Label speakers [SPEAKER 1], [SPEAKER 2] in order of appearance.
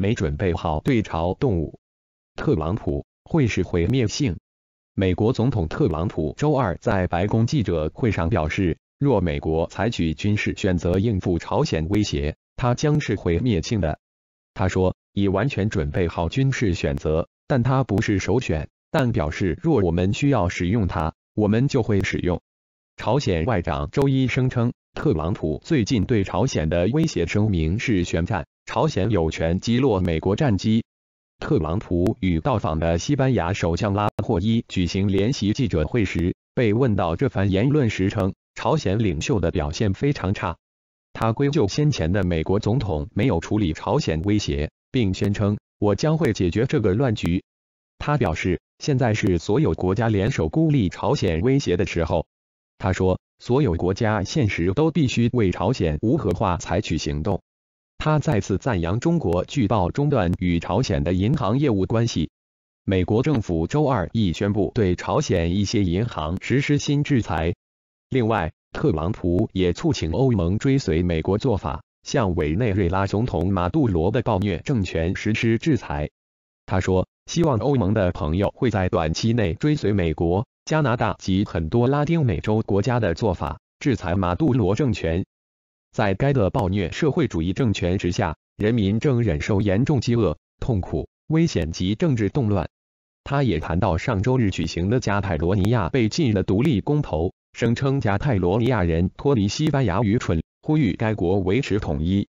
[SPEAKER 1] 没准备好对朝动武，特朗普会是毁灭性。美国总统特朗普周二在白宫记者会上表示，若美国采取军事选择应付朝鲜威胁，它将是毁灭性的。他说：“已完全准备好军事选择，但它不是首选。但表示若我们需要使用它，我们就会使用。”朝鲜外长周一声称。特朗普最近对朝鲜的威胁声明是宣战，朝鲜有权击落美国战机。特朗普与到访的西班牙首相拉霍伊举行联席记者会时，被问到这番言论时称：“朝鲜领袖的表现非常差。”他归咎先前的美国总统没有处理朝鲜威胁，并宣称：“我将会解决这个乱局。”他表示：“现在是所有国家联手孤立朝鲜威胁的时候。”他说。所有国家现实都必须为朝鲜无核化采取行动。他再次赞扬中国拒报中断与朝鲜的银行业务关系。美国政府周二亦宣布对朝鲜一些银行实施新制裁。另外，特朗普也促请欧盟追随美国做法，向委内瑞拉总统马杜罗的暴虐政权实施制裁。他说，希望欧盟的朋友会在短期内追随美国。加拿大及很多拉丁美洲国家的做法，制裁马杜罗政权。在该的暴虐社会主义政权之下，人民正忍受严重饥饿、痛苦、危险及政治动乱。他也谈到上周日举行的加泰罗尼亚被禁的独立公投，声称加泰罗尼亚人脱离西班牙愚蠢，呼吁该国维持统一。